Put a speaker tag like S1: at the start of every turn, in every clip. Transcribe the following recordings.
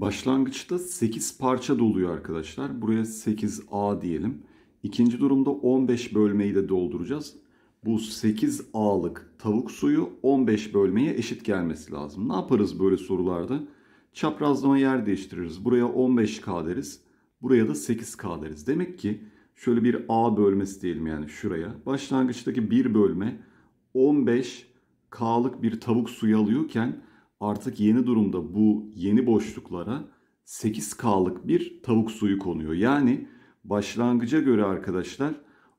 S1: Başlangıçta 8 parça doluyor arkadaşlar. Buraya 8A diyelim. İkinci durumda 15 bölmeyi de dolduracağız. Bu 8A'lık tavuk suyu 15 bölmeye eşit gelmesi lazım. Ne yaparız böyle sorularda? Çaprazlama yer değiştiririz. Buraya 15K deriz. Buraya da 8K deriz. Demek ki şöyle bir A bölmesi diyelim yani şuraya. Başlangıçtaki bir bölme 15K'lık bir tavuk suyu alıyorken artık yeni durumda bu yeni boşluklara 8K'lık bir tavuk suyu konuyor. Yani başlangıca göre arkadaşlar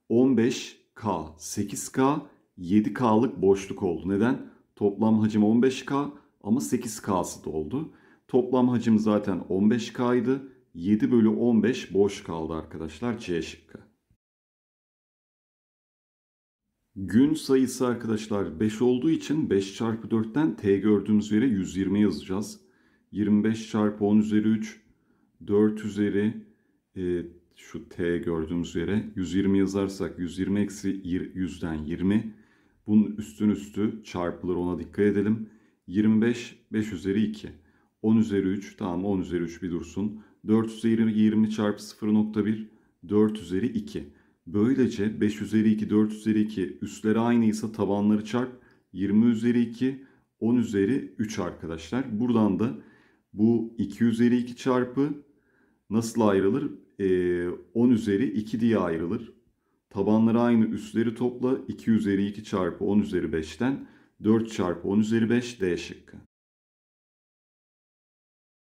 S1: 15K, 8K, 7K'lık boşluk oldu. Neden? Toplam hacim 15K ama 8K'sı da oldu. Toplam hacim zaten 15K'ydı. 7 bölü 15 boş kaldı arkadaşlar C şıkkı. Gün sayısı arkadaşlar 5 olduğu için 5 çarpı 4'ten t gördüğümüz yere 120 yazacağız. 25 çarpı 10 üzeri 3, 4 üzeri e, şu t gördüğümüz yere 120 yazarsak 120 eksi 100'den 20. Bunun üstün üstü çarpılır ona dikkat edelim. 25, 5 üzeri 2. 10 üzeri 3 tamam 10 üzeri 3 bir dursun. 4 üzeri 20 çarpı 0.1 4 üzeri 2. Böylece 5 üzeri 2, 4 üzeri 2 üstleri aynıysa tabanları çarp 20 üzeri 2, 10 üzeri 3 arkadaşlar. Buradan da bu 2 üzeri 2 çarpı nasıl ayrılır? Ee, 10 üzeri 2 diye ayrılır. Tabanları aynı üstleri topla 2 üzeri 2 çarpı 10 üzeri 5'ten 4 çarpı 10 üzeri 5 D şıkkı.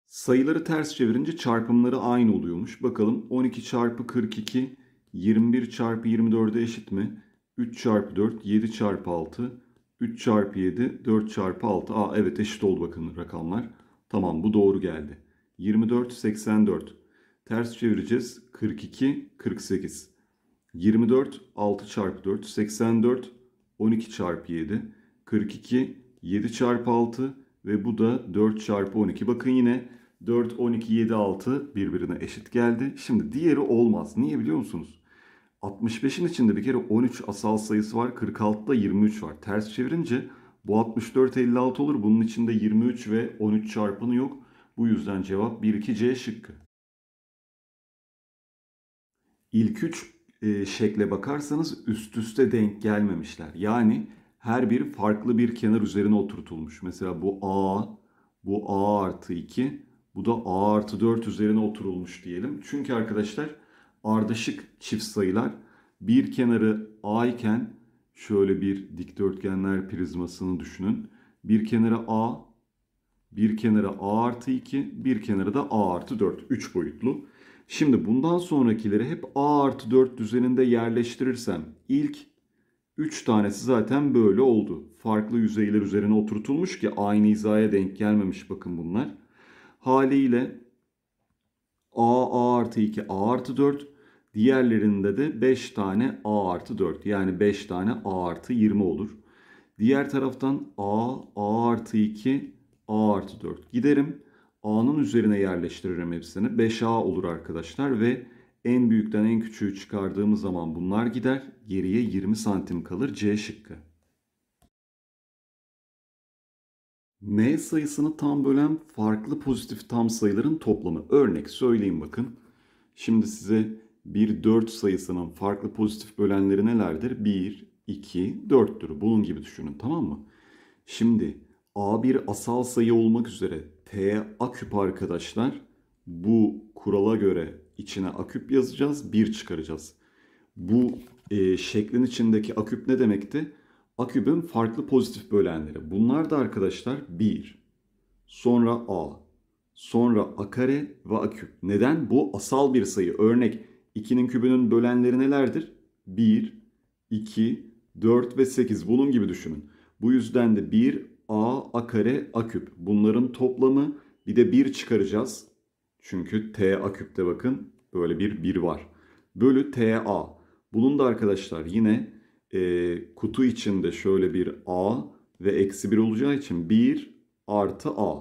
S1: Sayıları ters çevirince çarpımları aynı oluyormuş. Bakalım 12 çarpı 42 21 çarpı 24'e eşit mi? 3 çarpı 4, 7 çarpı 6, 3 çarpı 7, 4 çarpı 6. Aa evet eşit oldu bakın rakamlar. Tamam bu doğru geldi. 24, 84. Ters çevireceğiz. 42, 48. 24, 6 çarpı 4, 84, 12 çarpı 7, 42, 7 çarpı 6 ve bu da 4 çarpı 12. Bakın yine 4, 12, 7, 6 birbirine eşit geldi. Şimdi diğeri olmaz. Niye biliyor musunuz? 65'in içinde bir kere 13 asal sayısı var. 46'da 23 var. Ters çevirince bu 64 56 olur. Bunun içinde 23 ve 13 çarpanı yok. Bu yüzden cevap 1 2 C şıkkı. İlk 3 e, şekle bakarsanız üst üste denk gelmemişler. Yani her bir farklı bir kenar üzerine oturtulmuş. Mesela bu A, bu A artı 2, bu da A artı 4 üzerine oturulmuş diyelim. Çünkü arkadaşlar ardışık çift sayılar bir kenarı A iken şöyle bir dikdörtgenler prizmasını düşünün. Bir kenarı A, bir kenarı A artı 2, bir kenarı da A artı 4. 3 boyutlu. Şimdi bundan sonrakileri hep A artı 4 düzeninde yerleştirirsem ilk 3 tanesi zaten böyle oldu. Farklı yüzeyler üzerine oturtulmuş ki aynı hizaya denk gelmemiş bakın bunlar. Haliyle A, A artı 2, A artı 4 Diğerlerinde de 5 tane a artı 4 yani 5 tane a artı 20 olur. Diğer taraftan a, a artı 2, a artı 4 giderim. a'nın üzerine yerleştiririm hepsini. 5a olur arkadaşlar ve en büyükten en küçüğü çıkardığımız zaman bunlar gider. Geriye 20 santim kalır C şıkkı. M sayısını tam bölen farklı pozitif tam sayıların toplamı. Örnek söyleyeyim bakın. Şimdi size bir 4 sayısının farklı pozitif bölenleri nelerdir? 1, 2, 4'tür. Bunun gibi düşünün tamam mı? Şimdi A bir asal sayı olmak üzere T aküp arkadaşlar. Bu kurala göre içine aküp yazacağız. 1 çıkaracağız. Bu e, şeklin içindeki aküp ne demekti? A farklı pozitif bölenleri. Bunlar da arkadaşlar 1, sonra A, sonra A kare ve aküp Neden? Bu asal bir sayı. Örnek 2'nin kübünün bölenleri nelerdir? 1, 2, 4 ve 8. Bunun gibi düşünün. Bu yüzden de 1 a a kare a küp. Bunların toplamı bir de 1 çıkaracağız. Çünkü t a küpte bakın böyle bir 1 var. Bölü t a. Bunun da arkadaşlar yine e, kutu içinde şöyle bir a ve eksi 1 olacağı için 1 artı a.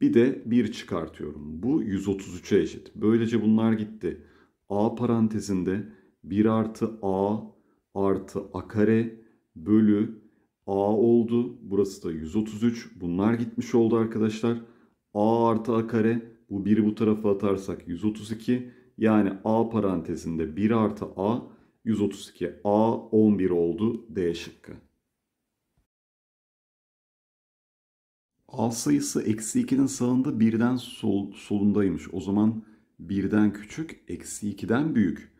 S1: Bir de 1 çıkartıyorum. Bu 133'e eşit. Böylece bunlar gitti a parantezinde 1 artı a artı a kare bölü a oldu. Burası da 133. Bunlar gitmiş oldu arkadaşlar. a artı a kare bu 1'i bu tarafa atarsak 132. Yani a parantezinde 1 artı a 132. a 11 oldu D şıkkı. A sayısı eksi 2'nin sağında birden sol, solundaymış. O zaman birden küçük, eksi 2'den büyük.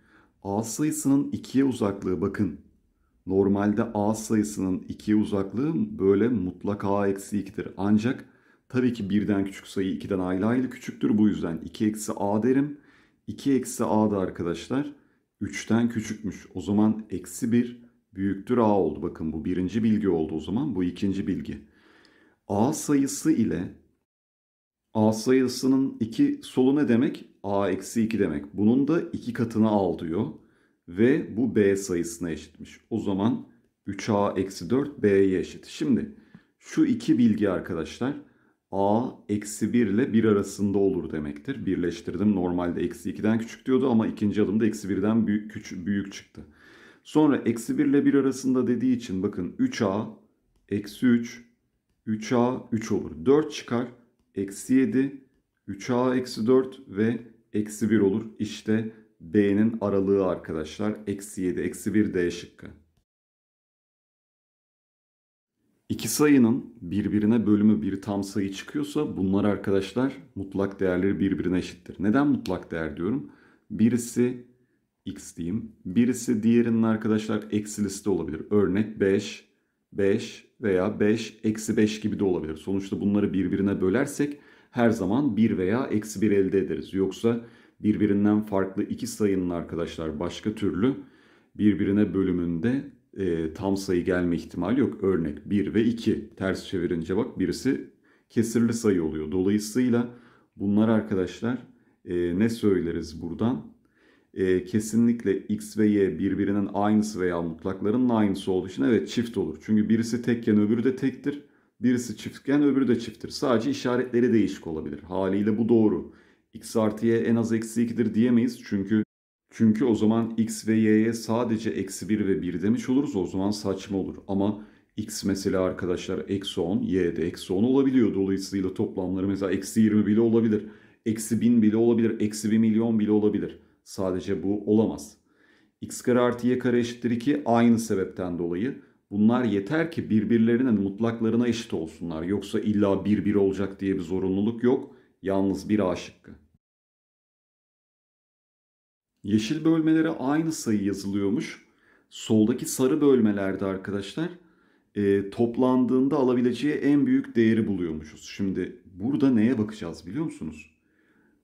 S1: A sayısının ikiye uzaklığı bakın. Normalde A sayısının ikiye uzaklığı böyle mutlak A eksi 2'dir. Ancak tabii ki birden küçük sayı 2'den ayrı küçüktür. Bu yüzden 2 eksi A derim. 2 eksi A da arkadaşlar 3'ten küçükmüş. O zaman eksi 1 büyüktür A oldu. Bakın bu birinci bilgi oldu o zaman. Bu ikinci bilgi. A sayısı ile A sayısının 2 solu ne demek? a eksi 2 demek. Bunun da 2 katını al diyor. Ve bu b sayısına eşitmiş. O zaman 3a eksi 4 b'ye eşit. Şimdi şu iki bilgi arkadaşlar a eksi 1 ile 1 arasında olur demektir. Birleştirdim. Normalde eksi 2'den küçük diyordu ama ikinci adımda eksi 1'den büyük, küçük, büyük çıktı. Sonra eksi 1 ile 1 arasında dediği için bakın 3a eksi 3 3a 3 olur. 4 çıkar. Eksi 7 3a eksi 4 ve eksi 1 olur. İşte B'nin aralığı arkadaşlar. Eksi 7, eksi 1 D şıkkı. İki sayının birbirine bölümü bir tam sayı çıkıyorsa bunlar arkadaşlar mutlak değerleri birbirine eşittir. Neden mutlak değer diyorum? Birisi x diyeyim. Birisi diğerinin arkadaşlar eksi de olabilir. Örnek 5, 5 veya 5, eksi 5 gibi de olabilir. Sonuçta bunları birbirine bölersek her zaman 1 veya eksi 1 elde ederiz. Yoksa birbirinden farklı iki sayının arkadaşlar başka türlü birbirine bölümünde e, tam sayı gelme ihtimali yok. Örnek 1 ve 2 ters çevirince bak birisi kesirli sayı oluyor. Dolayısıyla bunlar arkadaşlar e, ne söyleriz buradan? E, kesinlikle x ve y birbirinin aynısı veya mutlaklarının aynısı olduğu için evet çift olur. Çünkü birisi tekken öbürü de tektir. Birisi çiftken öbürü de çifttir. Sadece işaretleri değişik olabilir. Haliyle bu doğru. X artı Y en az eksi 2'dir diyemeyiz. Çünkü çünkü o zaman X ve Y'ye sadece eksi 1 ve 1 demiş oluruz. O zaman saçma olur. Ama X mesela arkadaşlar eksi 10, Y de eksi 10 olabiliyor. Dolayısıyla toplamları mesela eksi 20 bile olabilir. Eksi 1000 bile olabilir. Eksi 1 milyon bile olabilir. Sadece bu olamaz. X kare artı Y kare eşittir 2 aynı sebepten dolayı Bunlar yeter ki birbirlerinin mutlaklarına eşit olsunlar. Yoksa illa bir bir olacak diye bir zorunluluk yok. Yalnız bir A Yeşil bölmelere aynı sayı yazılıyormuş. Soldaki sarı bölmelerde arkadaşlar e, toplandığında alabileceği en büyük değeri buluyormuşuz. Şimdi burada neye bakacağız biliyor musunuz?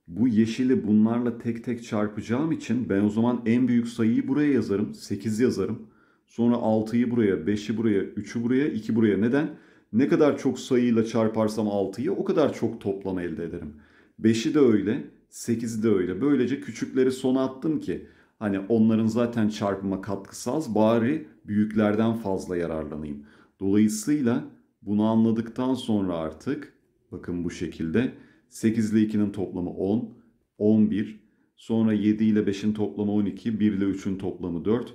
S1: Bu yeşili bunlarla tek tek çarpacağım için ben o zaman en büyük sayıyı buraya yazarım. 8 yazarım. Sonra 6'yı buraya, 5'i buraya, 3'ü buraya, 2 buraya. Neden? Ne kadar çok sayıyla çarparsam 6'yı o kadar çok toplam elde ederim. 5'i de öyle, 8'i de öyle. Böylece küçükleri sona attım ki hani onların zaten çarpıma katkısı az bari büyüklerden fazla yararlanayım. Dolayısıyla bunu anladıktan sonra artık bakın bu şekilde 8 ile 2'nin toplamı 10, 11, sonra 7 ile 5'in toplamı 12, 1 ile 3'ün toplamı 4,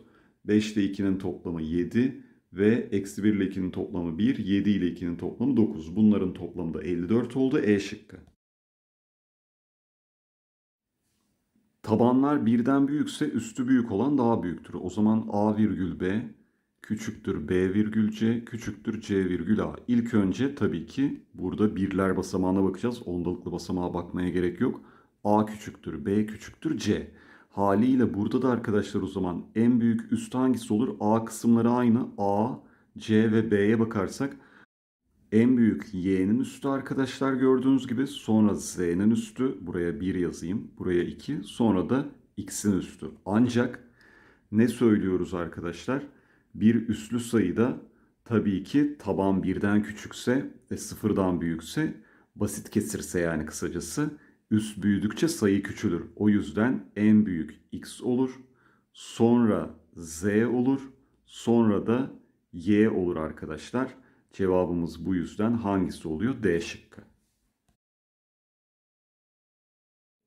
S1: 5 ile 2'nin toplamı 7 ve eksi 1 ile 2'nin toplamı 1, 7 ile 2'nin toplamı 9. Bunların toplamı da 54 oldu E şıkkı. Tabanlar birden büyükse üstü büyük olan daha büyüktür. O zaman A virgül B küçüktür B virgül C küçüktür C virgül A. İlk önce tabii ki burada birler basamağına bakacağız. Ondalıklı basamağa bakmaya gerek yok. A küçüktür B küçüktür C. Haliyle burada da arkadaşlar o zaman en büyük üst hangisi olur? A kısımları aynı. A, C ve B'ye bakarsak en büyük Y'nin üstü arkadaşlar gördüğünüz gibi. Sonra Z'nin üstü. Buraya 1 yazayım. Buraya 2. Sonra da X'in üstü. Ancak ne söylüyoruz arkadaşlar? Bir üslü sayıda tabii ki taban birden küçükse ve sıfırdan büyükse basit kesirse yani kısacası Üs büyüdükçe sayı küçülür. O yüzden en büyük x olur. Sonra z olur. Sonra da y olur arkadaşlar. Cevabımız bu yüzden hangisi oluyor? D şıkkı.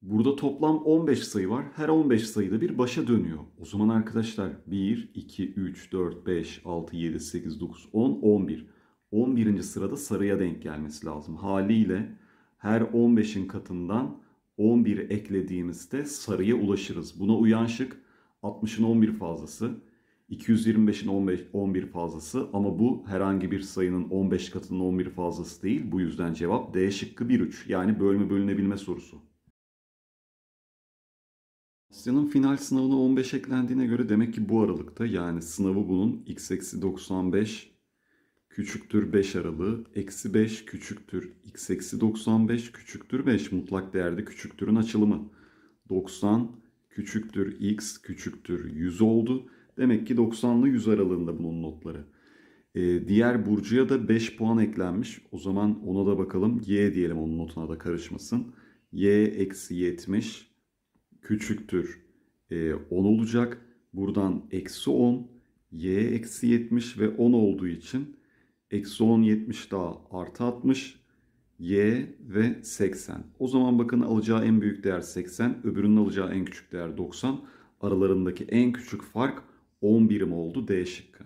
S1: Burada toplam 15 sayı var. Her 15 sayıda bir başa dönüyor. O zaman arkadaşlar 1, 2, 3, 4, 5, 6, 7, 8, 9, 10, 11. 11. sırada sarıya denk gelmesi lazım. Haliyle her 15'in katından 11 eklediğimizde sarıya ulaşırız. Buna uyan şık 60'ın 11 fazlası, 225'in 15, 11 fazlası ama bu herhangi bir sayının 15 katının 11 fazlası değil. Bu yüzden cevap D şıkkı 1-3 yani bölme bölünebilme sorusu. Asya'nın final sınavına 15 eklendiğine göre demek ki bu aralıkta yani sınavı bunun x-95 eksi küçüktür 5 aralığı, eksi 5 küçüktür x eksi 95 küçüktür 5 mutlak değerde küçüktürün açılımı. 90 küçüktür x küçüktür 100 oldu. Demek ki 90'lı 100 aralığında bunun notları. Ee, diğer Burcu'ya da 5 puan eklenmiş. O zaman ona da bakalım. Y diyelim onun notuna da karışmasın. Y eksi 70 küçüktür e, 10 olacak. Buradan eksi 10, y eksi 70 ve 10 olduğu için Eksi 10 70 daha artı 60. Y ve 80. O zaman bakın alacağı en büyük değer 80. Öbürünün alacağı en küçük değer 90. Aralarındaki en küçük fark 10 birim oldu D şıkkı.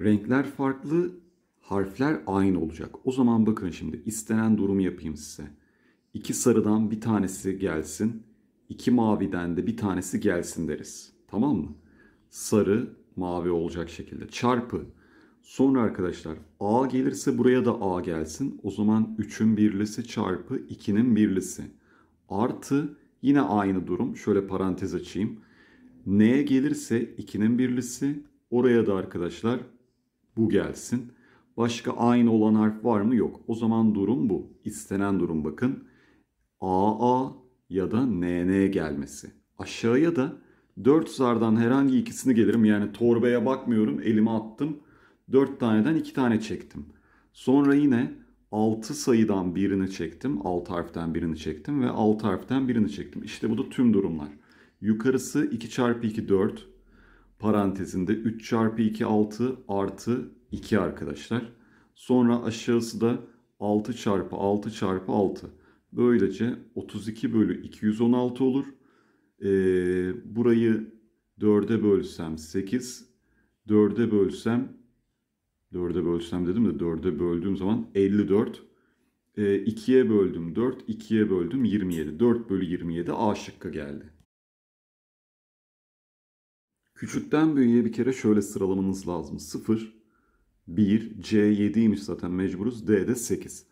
S1: Renkler farklı, harfler aynı olacak. O zaman bakın şimdi istenen durumu yapayım size. İki sarıdan bir tanesi gelsin, iki maviden de bir tanesi gelsin deriz. Tamam mı? Sarı, mavi olacak şekilde çarpı sonra arkadaşlar a gelirse buraya da a gelsin o zaman 3'ün birlisi çarpı 2'nin birlisi artı yine aynı durum şöyle parantez açayım n gelirse 2'nin birlisi oraya da arkadaşlar bu gelsin. Başka aynı olan harf var mı? Yok. O zaman durum bu. İstenen durum bakın. AA ya da NN gelmesi. Aşağıya da 4 zardan herhangi ikisini gelirim. Yani torbaya bakmıyorum elime attım. 4 taneden 2 tane çektim. Sonra yine 6 sayıdan birini çektim. 6 harften birini çektim ve 6 harften birini çektim. İşte bu da tüm durumlar. Yukarısı 2 çarpı 2 4 parantezinde 3 çarpı 2 6 artı 2 arkadaşlar. Sonra aşağısı da 6 çarpı 6 çarpı 6. Böylece 32 bölü 216 olur e, burayı 4'e bölsem 8, 4'e bölsem 4'e bölsem dedim de 4'e böldüğüm zaman 54. E, 2'ye böldüm 4, 2'ye böldüm 27. 4 bölü 27 A şıkkı geldi. Küçükten büyüğe bir kere şöyle sıralamanız lazım. 0, 1, C 7'ymiş zaten mecburuz. D de 8.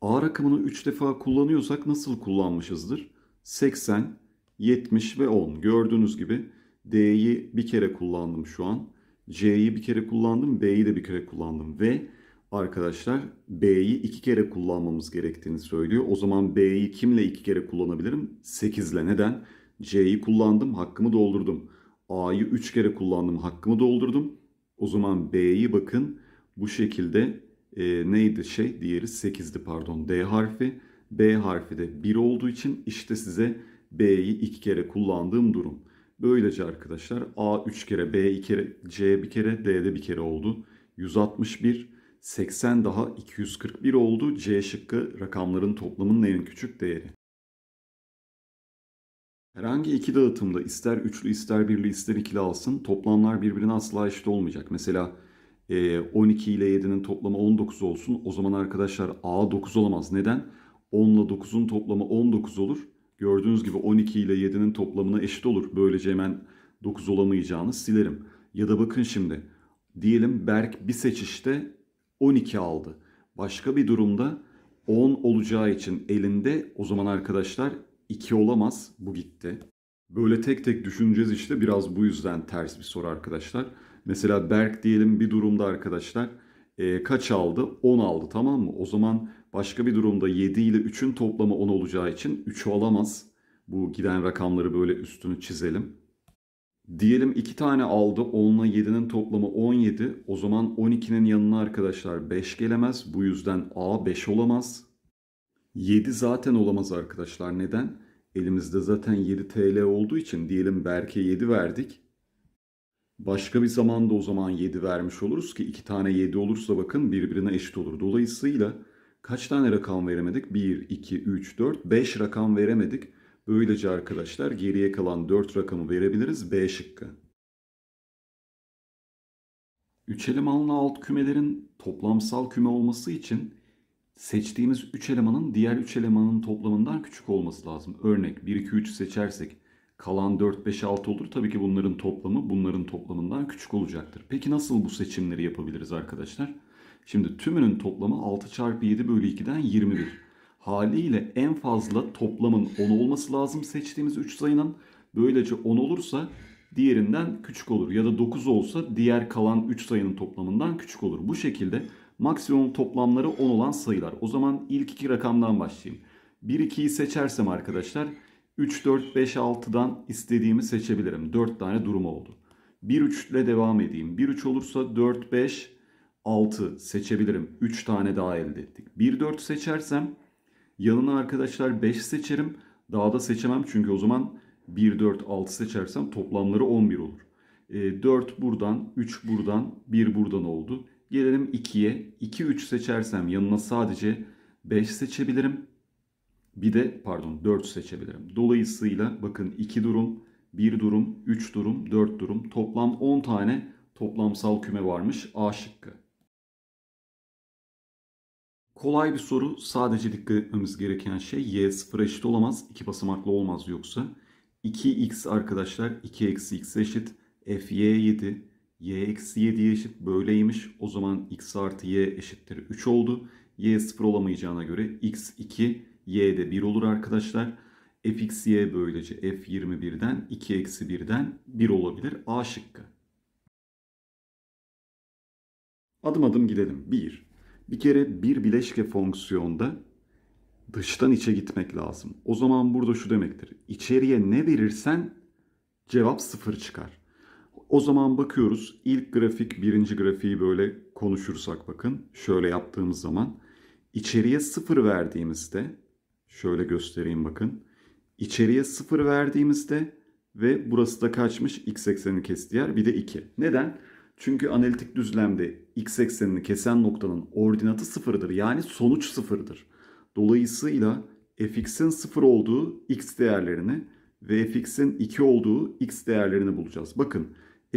S1: A rakamını 3 defa kullanıyorsak nasıl kullanmışızdır? 80, 70 ve 10. Gördüğünüz gibi D'yi bir kere kullandım şu an. C'yi bir kere kullandım. B'yi de bir kere kullandım. Ve arkadaşlar B'yi iki kere kullanmamız gerektiğini söylüyor. O zaman B'yi kimle iki kere kullanabilirim? 8 ile. Neden? C'yi kullandım. Hakkımı doldurdum. A'yı 3 kere kullandım. Hakkımı doldurdum. O zaman B'yi bakın bu şekilde e, neydi şey? Diğeri 8'di pardon. D harfi. B harfi de 1 olduğu için işte size B'yi iki kere kullandığım durum. Böylece arkadaşlar A 3 kere, B 2 kere, C bir kere, D'de bir kere oldu. 161, 80 daha 241 oldu. C şıkkı rakamların toplamının en küçük değeri. Herhangi iki dağıtımda ister üçlü ister birli ister ikili alsın toplamlar birbirine asla eşit olmayacak. Mesela 12 e, ile 7'nin toplamı 19 olsun o zaman arkadaşlar A 9 olamaz. Neden? 10 ile 9'un toplamı 19 olur. Gördüğünüz gibi 12 ile 7'nin toplamına eşit olur. Böylece hemen 9 olamayacağını silerim. Ya da bakın şimdi diyelim Berk bir seçişte 12 aldı. Başka bir durumda 10 olacağı için elinde o zaman arkadaşlar 2 olamaz. Bu gitti. Böyle tek tek düşüneceğiz işte biraz bu yüzden ters bir soru arkadaşlar. Mesela Berk diyelim bir durumda arkadaşlar e, kaç aldı? 10 aldı tamam mı? O zaman Başka bir durumda 7 ile 3'ün toplamı 10 olacağı için 3'ü alamaz. Bu giden rakamları böyle üstünü çizelim. Diyelim 2 tane aldı. 10 ile 7'nin toplamı 17. O zaman 12'nin yanına arkadaşlar 5 gelemez. Bu yüzden A 5 olamaz. 7 zaten olamaz arkadaşlar. Neden? Elimizde zaten 7 TL olduğu için diyelim Berke 7 verdik. Başka bir zamanda o zaman 7 vermiş oluruz ki 2 tane 7 olursa bakın birbirine eşit olur. Dolayısıyla Kaç tane rakam veremedik? 1, 2, 3, 4, 5 rakam veremedik. Böylece arkadaşlar geriye kalan 4 rakamı verebiliriz B şıkkı. Üç elemanlı alt kümelerin toplamsal küme olması için seçtiğimiz 3 elemanın diğer 3 elemanın toplamından küçük olması lazım. Örnek 1, 2, 3 seçersek kalan 4, 5, 6 olur. Tabii ki bunların toplamı bunların toplamından küçük olacaktır. Peki nasıl bu seçimleri yapabiliriz arkadaşlar? Şimdi tümünün toplamı 6 çarpı 7 bölü 2'den 21. Haliyle en fazla toplamın 10 olması lazım seçtiğimiz 3 sayının. Böylece 10 olursa diğerinden küçük olur. Ya da 9 olsa diğer kalan 3 sayının toplamından küçük olur. Bu şekilde maksimum toplamları 10 olan sayılar. O zaman ilk iki rakamdan başlayayım. 1, 2'yi seçersem arkadaşlar 3, 4, 5, 6'dan istediğimi seçebilirim. 4 tane durum oldu. 1, 3 ile devam edeyim. 1, 3 olursa 4, 5, 6 seçebilirim. 3 tane daha elde ettik. 1 4 seçersem yanına arkadaşlar 5 seçerim. Daha da seçemem çünkü o zaman 1 4 6 seçersem toplamları 11 olur. E, 4 buradan, 3 buradan, 1 buradan oldu. Gelelim 2'ye. 2 3 seçersem yanına sadece 5 seçebilirim. Bir de pardon 4 seçebilirim. Dolayısıyla bakın 2 durum, 1 durum, 3 durum, 4 durum toplam 10 tane toplamsal küme varmış A şıkkı. Kolay bir soru. Sadece dikkat etmemiz gereken şey y sıfıra eşit olamaz. 2 basamaklı olmaz yoksa. 2x arkadaşlar 2 eksi x eşit. f y 7. y eksi 7 eşit böyleymiş. O zaman x artı y eşittir 3 oldu. y sıfır olamayacağına göre x 2 y de 1 olur arkadaşlar. F x y böylece f 21'den 2 eksi 1'den 1 olabilir. A şıkkı. Adım adım gidelim. 1. Bir kere bir bileşke fonksiyonda dıştan içe gitmek lazım. O zaman burada şu demektir. İçeriye ne verirsen cevap sıfır çıkar. O zaman bakıyoruz ilk grafik birinci grafiği böyle konuşursak bakın şöyle yaptığımız zaman içeriye sıfır verdiğimizde şöyle göstereyim bakın içeriye sıfır verdiğimizde ve burası da kaçmış x eksenini kestiği yer bir de 2. Neden? Çünkü analitik düzlemde x eksenini kesen noktanın ordinatı sıfırdır. Yani sonuç sıfırdır. Dolayısıyla fx'in sıfır olduğu x değerlerini ve fx'in 2 olduğu x değerlerini bulacağız. Bakın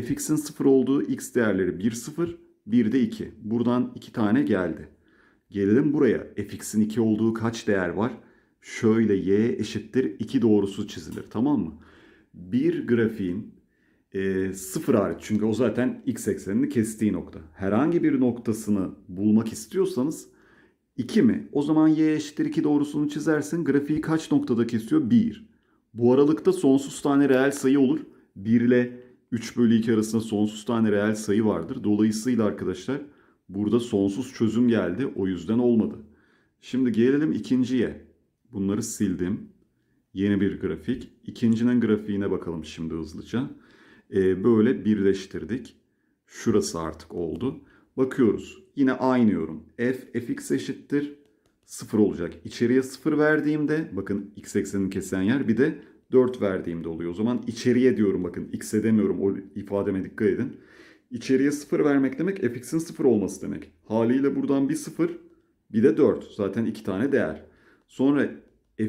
S1: fx'in sıfır olduğu x değerleri 1 0, 1 de 2. Buradan 2 tane geldi. Gelelim buraya. fx'in 2 olduğu kaç değer var? Şöyle y eşittir 2 doğrusu çizilir tamam mı? Bir grafiğin e, sıfır hariç çünkü o zaten x eksenini kestiği nokta. Herhangi bir noktasını bulmak istiyorsanız 2 mi? O zaman y eşittir 2 doğrusunu çizersin. Grafiği kaç noktada kesiyor? 1. Bu aralıkta sonsuz tane reel sayı olur. 1 ile 3 bölü 2 arasında sonsuz tane reel sayı vardır. Dolayısıyla arkadaşlar burada sonsuz çözüm geldi. O yüzden olmadı. Şimdi gelelim ikinciye. Bunları sildim. Yeni bir grafik. İkincinin grafiğine bakalım şimdi hızlıca. E, böyle birleştirdik. Şurası artık oldu. Bakıyoruz. Yine aynı yorum. F fx eşittir 0 olacak. İçeriye 0 verdiğimde bakın x eksenini kesen yer bir de 4 verdiğimde oluyor. O zaman içeriye diyorum bakın x'e demiyorum o ifademe dikkat edin. İçeriye 0 vermek demek fx'in 0 olması demek. Haliyle buradan bir 0 bir de 4 zaten iki tane değer. Sonra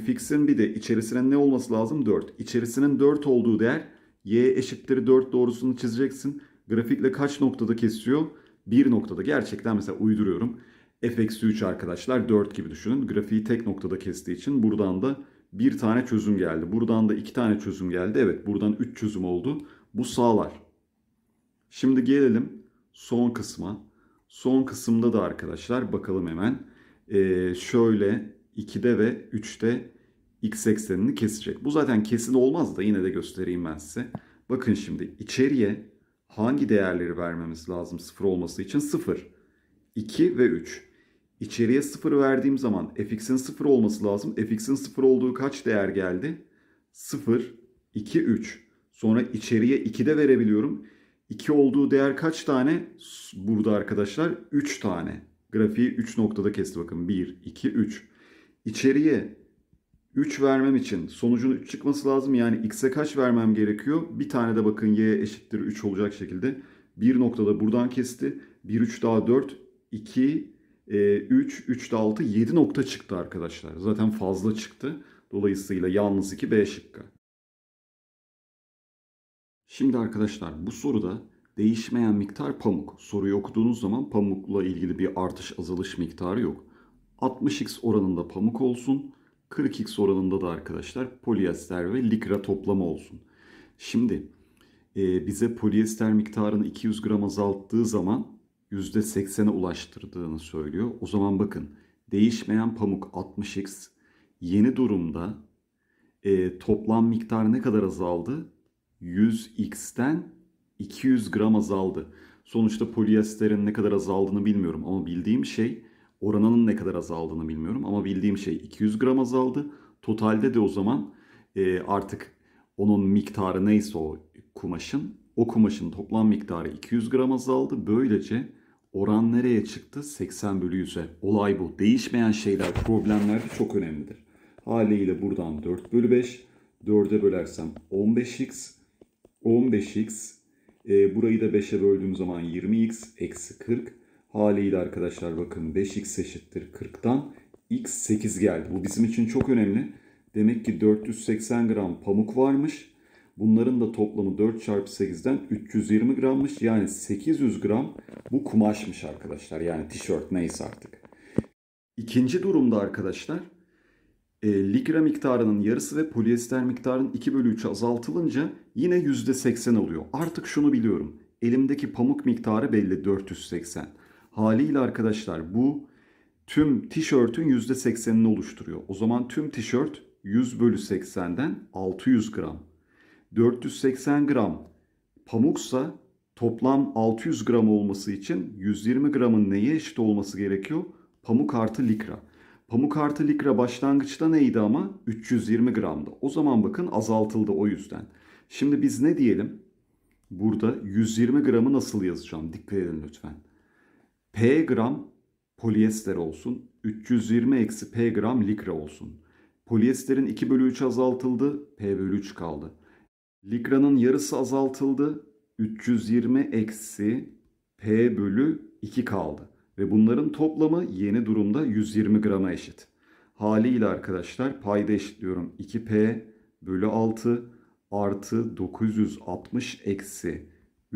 S1: fx'in bir de içerisine ne olması lazım? 4. İçerisinin 4 olduğu değer y eşittir 4 doğrusunu çizeceksin. Grafikle kaç noktada kesiyor? Bir noktada. Gerçekten mesela uyduruyorum. f-3 arkadaşlar 4 gibi düşünün. Grafiği tek noktada kestiği için buradan da bir tane çözüm geldi. Buradan da iki tane çözüm geldi. Evet buradan 3 çözüm oldu. Bu sağlar. Şimdi gelelim son kısma. Son kısımda da arkadaşlar bakalım hemen. Ee, şöyle 2'de ve 3'te x eksenini kesecek. Bu zaten kesin olmaz da yine de göstereyim ben size. Bakın şimdi içeriye hangi değerleri vermemiz lazım sıfır olması için? sıfır, 2 ve 3. İçeriye sıfır verdiğim zaman fx'in sıfır olması lazım. fx'in sıfır olduğu kaç değer geldi? Sıfır, 2, 3. Sonra içeriye 2 de verebiliyorum. 2 olduğu değer kaç tane? Burada arkadaşlar 3 tane. Grafiği 3 noktada kesti bakın. 1, 2, 3. İçeriye 3 vermem için sonucun 3 çıkması lazım. Yani x'e kaç vermem gerekiyor? Bir tane de bakın y eşittir 3 olacak şekilde. Bir noktada buradan kesti. 1, 3 daha 4, 2, 3, 3 daha 6, 7 nokta çıktı arkadaşlar. Zaten fazla çıktı. Dolayısıyla yalnız 2 B şıkkı. Şimdi arkadaşlar bu soruda değişmeyen miktar pamuk. Soruyu okuduğunuz zaman pamukla ilgili bir artış azalış miktarı yok. 60x oranında pamuk olsun. 40x oranında da arkadaşlar polyester ve likra toplamı olsun. Şimdi e, bize polyester miktarını 200 gram azalttığı zaman %80'e ulaştırdığını söylüyor. O zaman bakın değişmeyen pamuk 60x yeni durumda e, toplam miktar ne kadar azaldı? 100x'ten 200 gram azaldı. Sonuçta polyesterin ne kadar azaldığını bilmiyorum ama bildiğim şey Oranının ne kadar azaldığını bilmiyorum ama bildiğim şey 200 gram azaldı. Totalde de o zaman e, artık onun miktarı neyse o kumaşın o kumaşın toplam miktarı 200 gram azaldı. Böylece oran nereye çıktı? 80 bölü 100'e. Olay bu. Değişmeyen şeyler problemlerde çok önemlidir. Haliyle buradan 4 bölü 5. 4'e bölersem 15x. 15x. E, burayı da 5'e böldüğüm zaman 20x. Eksi 40 haliyle arkadaşlar bakın 5x eşittir 40'tan x 8 geldi. Bu bizim için çok önemli. Demek ki 480 gram pamuk varmış. Bunların da toplamı 4 çarpı 8'den 320 grammış. Yani 800 gram bu kumaşmış arkadaşlar. Yani tişört neyse artık. İkinci durumda arkadaşlar e, ligra miktarının yarısı ve polyester miktarının 2 bölü 3 azaltılınca yine %80 oluyor. Artık şunu biliyorum. Elimdeki pamuk miktarı belli 480. Haliyle arkadaşlar bu tüm tişörtün %80'ini oluşturuyor. O zaman tüm tişört 100 bölü 80'den 600 gram. 480 gram pamuksa toplam 600 gram olması için 120 gramın neye eşit olması gerekiyor? Pamuk artı likra. Pamuk artı likra başlangıçta neydi ama? 320 gramdı. O zaman bakın azaltıldı o yüzden. Şimdi biz ne diyelim? Burada 120 gramı nasıl yazacağım? Dikkat edin lütfen. P gram polyester olsun. 320 eksi P gram likra olsun. Polyesterin 2 bölü 3 azaltıldı. P bölü 3 kaldı. Likranın yarısı azaltıldı. 320 eksi P bölü 2 kaldı. Ve bunların toplamı yeni durumda 120 grama eşit. Haliyle arkadaşlar payda eşitliyorum. 2P bölü 6 artı 960 eksi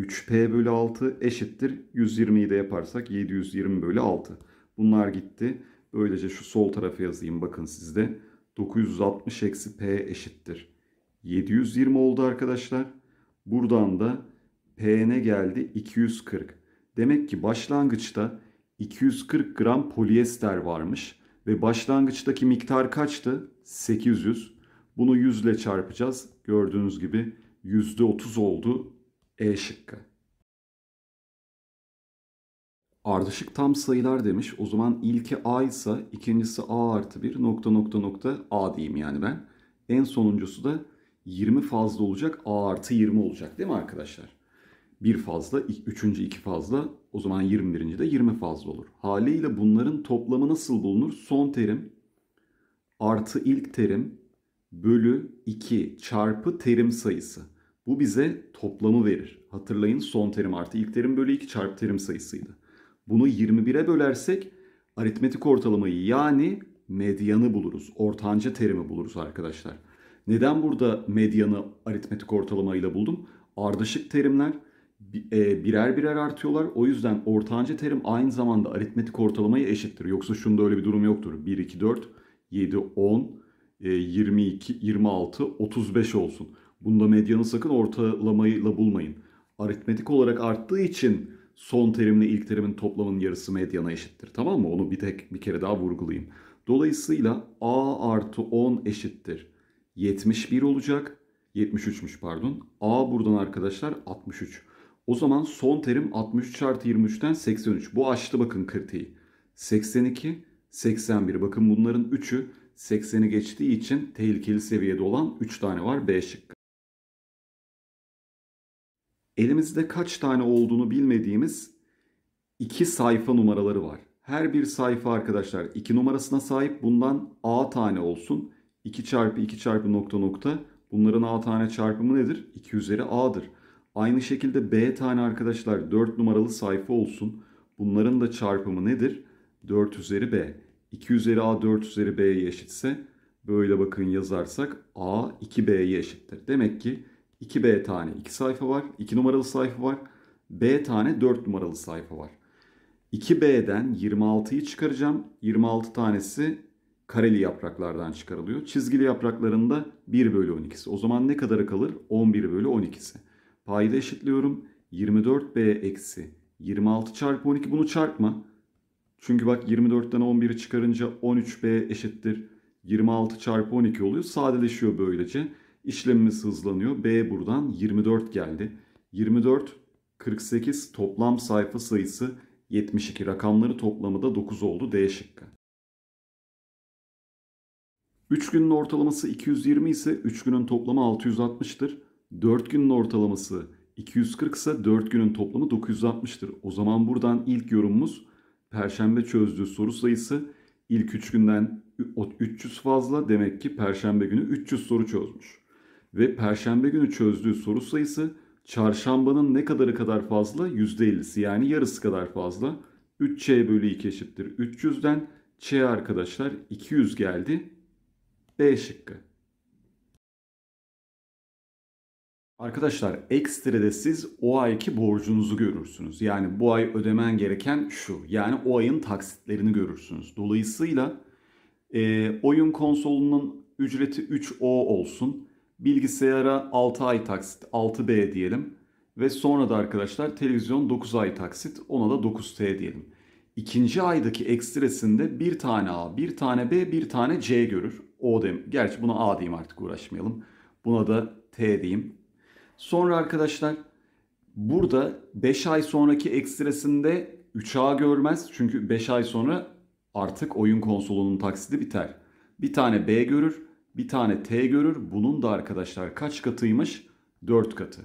S1: 3P bölü 6 eşittir. 120'yi de yaparsak 720 bölü 6. Bunlar gitti. Böylece şu sol tarafa yazayım bakın sizde. 960 eksi P eşittir. 720 oldu arkadaşlar. Buradan da P'ne geldi 240. Demek ki başlangıçta 240 gram polyester varmış. Ve başlangıçtaki miktar kaçtı? 800. Bunu 100 ile çarpacağız. Gördüğünüz gibi %30 oldu e şıkkı. Ardışık tam sayılar demiş. O zaman ilki A ise ikincisi A artı 1 nokta nokta nokta A diyeyim yani ben. En sonuncusu da 20 fazla olacak A artı 20 olacak değil mi arkadaşlar? 1 fazla, 3. 2 fazla o zaman 21. de 20 fazla olur. Haliyle bunların toplamı nasıl bulunur? Son terim artı ilk terim bölü 2 çarpı terim sayısı. Bu bize toplamı verir. Hatırlayın son terim artı ilk terim bölü 2 çarpı terim sayısıydı. Bunu 21'e bölersek aritmetik ortalamayı yani medyanı buluruz. Ortanca terimi buluruz arkadaşlar. Neden burada medyanı aritmetik ortalamayla buldum? Ardışık terimler e, birer birer artıyorlar. O yüzden ortanca terim aynı zamanda aritmetik ortalamayı eşittir. Yoksa şunda öyle bir durum yoktur. 1, 2, 4, 7, 10, 22, 26, 35 olsun. Bunda medyanı sakın ortalamayla bulmayın. Aritmetik olarak arttığı için son terimle ilk terimin toplamının yarısı medyana eşittir. Tamam mı? Onu bir tek bir kere daha vurgulayayım. Dolayısıyla A artı 10 eşittir. 71 olacak. 73'müş pardon. A buradan arkadaşlar 63. O zaman son terim 63 artı 23'ten 83. Bu açtı bakın kritiği. 82, 81. Bakın bunların 3'ü 80'i geçtiği için tehlikeli seviyede olan 3 tane var B şıkkı elimizde kaç tane olduğunu bilmediğimiz iki sayfa numaraları var. Her bir sayfa arkadaşlar iki numarasına sahip. Bundan A tane olsun. 2 çarpı 2 çarpı nokta nokta. Bunların A tane çarpımı nedir? 2 üzeri A'dır. Aynı şekilde B tane arkadaşlar 4 numaralı sayfa olsun. Bunların da çarpımı nedir? 4 üzeri B. 2 üzeri A 4 üzeri B'ye eşitse böyle bakın yazarsak A 2B'ye eşittir. Demek ki 2B tane 2 sayfa var. 2 numaralı sayfa var. B tane 4 numaralı sayfa var. 2B'den 26'yı çıkaracağım. 26 tanesi kareli yapraklardan çıkarılıyor. Çizgili yapraklarında 1 bölü 12'si. O zaman ne kadarı kalır? 11 bölü 12'si. Payda eşitliyorum. 24B eksi 26 çarpı 12 bunu çarpma. Çünkü bak 24'ten 11'i çıkarınca 13B eşittir. 26 çarpı 12 oluyor. Sadeleşiyor böylece. İşlemimiz hızlanıyor. B buradan 24 geldi. 24, 48 toplam sayfa sayısı 72. Rakamları toplamı da 9 oldu D şıkkı. 3 günün ortalaması 220 ise 3 günün toplamı 660'tır. 4 günün ortalaması 240 ise 4 günün toplamı 960'tır. O zaman buradan ilk yorumumuz Perşembe çözdüğü soru sayısı ilk 3 günden 300 fazla demek ki Perşembe günü 300 soru çözmüş ve perşembe günü çözdüğü soru sayısı çarşambanın ne kadarı kadar fazla? %50'si yani yarısı kadar fazla. 3C bölü 2 eşittir 300'den. c arkadaşlar 200 geldi. B şıkkı. Arkadaşlar ekstrede siz o ayki borcunuzu görürsünüz. Yani bu ay ödemen gereken şu. Yani o ayın taksitlerini görürsünüz. Dolayısıyla e, oyun konsolunun ücreti 3O olsun. Bilgisayara 6 ay taksit 6B diyelim. Ve sonra da arkadaşlar televizyon 9 ay taksit ona da 9T diyelim. İkinci aydaki ekstresinde bir tane A, bir tane B, bir tane C görür. O dem. Gerçi buna A diyeyim artık uğraşmayalım. Buna da T diyeyim. Sonra arkadaşlar burada 5 ay sonraki ekstresinde 3A görmez. Çünkü 5 ay sonra artık oyun konsolunun taksidi biter. Bir tane B görür bir tane T görür. Bunun da arkadaşlar kaç katıymış? 4 katı.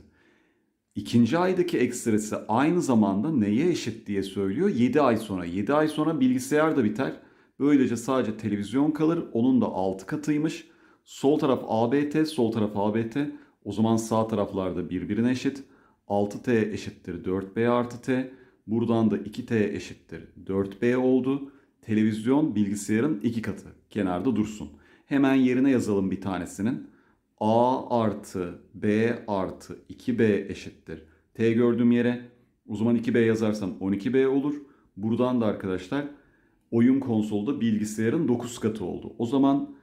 S1: İkinci aydaki ekstresi aynı zamanda neye eşit diye söylüyor? 7 ay sonra. 7 ay sonra bilgisayar da biter. Böylece sadece televizyon kalır. Onun da 6 katıymış. Sol taraf ABT, sol taraf ABT. O zaman sağ taraflarda birbirine eşit. 6T eşittir 4B artı T. Buradan da 2T eşittir 4B oldu. Televizyon bilgisayarın 2 katı. Kenarda dursun. Hemen yerine yazalım bir tanesinin. A artı B artı 2B eşittir. T gördüğüm yere o zaman 2B yazarsam 12B olur. Buradan da arkadaşlar oyun konsolda bilgisayarın 9 katı oldu. O zaman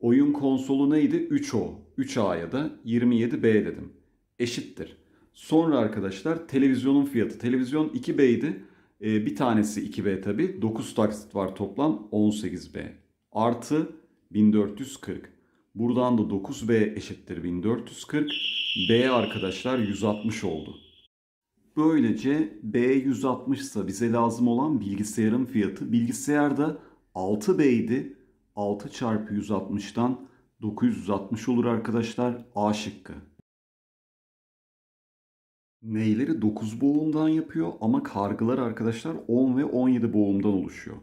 S1: oyun konsolu neydi? 3O. 3 ya da 27B dedim. Eşittir. Sonra arkadaşlar televizyonun fiyatı. Televizyon 2B'ydi. Ee, bir tanesi 2B tabi. 9 taksit var toplam 18B. Artı 1440. Buradan da 9B eşittir 1440. B arkadaşlar 160 oldu. Böylece B 160 ise bize lazım olan bilgisayarın fiyatı. Bilgisayarda 6B idi. 6 çarpı 160'dan 960 olur arkadaşlar. A şıkkı. Neyleri 9 boğumdan yapıyor ama kargılar arkadaşlar 10 ve 17 boğumdan oluşuyor.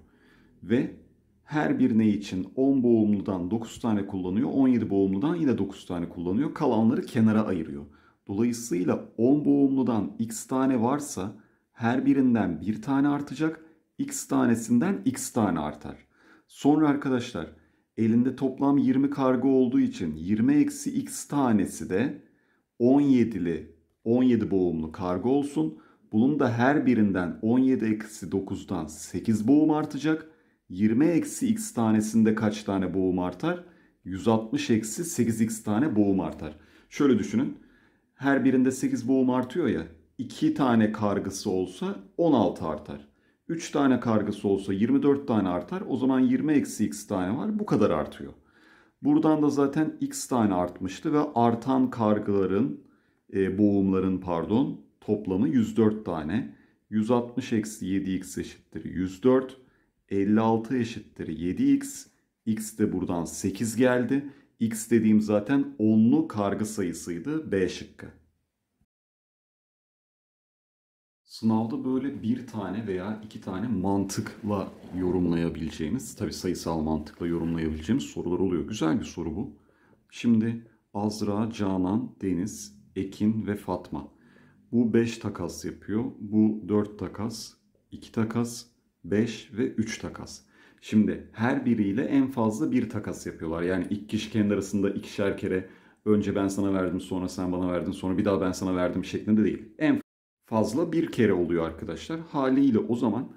S1: Ve her bir ne için 10 boğumludan 9 tane kullanıyor, 17 boğumludan yine 9 tane kullanıyor. Kalanları kenara ayırıyor. Dolayısıyla 10 boğumludan x tane varsa her birinden bir tane artacak, x tanesinden x tane artar. Sonra arkadaşlar elinde toplam 20 kargo olduğu için 20 eksi x tanesi de 17'li 17 boğumlu kargo olsun. Bunun da her birinden 17 eksi 9'dan 8 boğum artacak. 20 eksi x tanesinde kaç tane boğum artar? 160 eksi 8x tane boğum artar. Şöyle düşünün. Her birinde 8 boğum artıyor ya. 2 tane kargısı olsa 16 artar. 3 tane kargısı olsa 24 tane artar. O zaman 20 eksi x tane var. Bu kadar artıyor. Buradan da zaten x tane artmıştı ve artan kargıların, e, boğumların pardon toplamı 104 tane. 160 eksi 7x eşittir 104. 56 eşittir 7x. X de buradan 8 geldi. X dediğim zaten 10'lu kargı sayısıydı B şıkkı. Sınavda böyle bir tane veya iki tane mantıkla yorumlayabileceğimiz, tabi sayısal mantıkla yorumlayabileceğimiz sorular oluyor. Güzel bir soru bu. Şimdi Azra, Canan, Deniz, Ekin ve Fatma. Bu 5 takas yapıyor. Bu 4 takas, 2 takas, 5 ve 3 takas. Şimdi her biriyle en fazla bir takas yapıyorlar. Yani iki kişi kendi arasında ikişer kere önce ben sana verdim sonra sen bana verdin sonra bir daha ben sana verdim şeklinde değil. En fazla bir kere oluyor arkadaşlar. Haliyle o zaman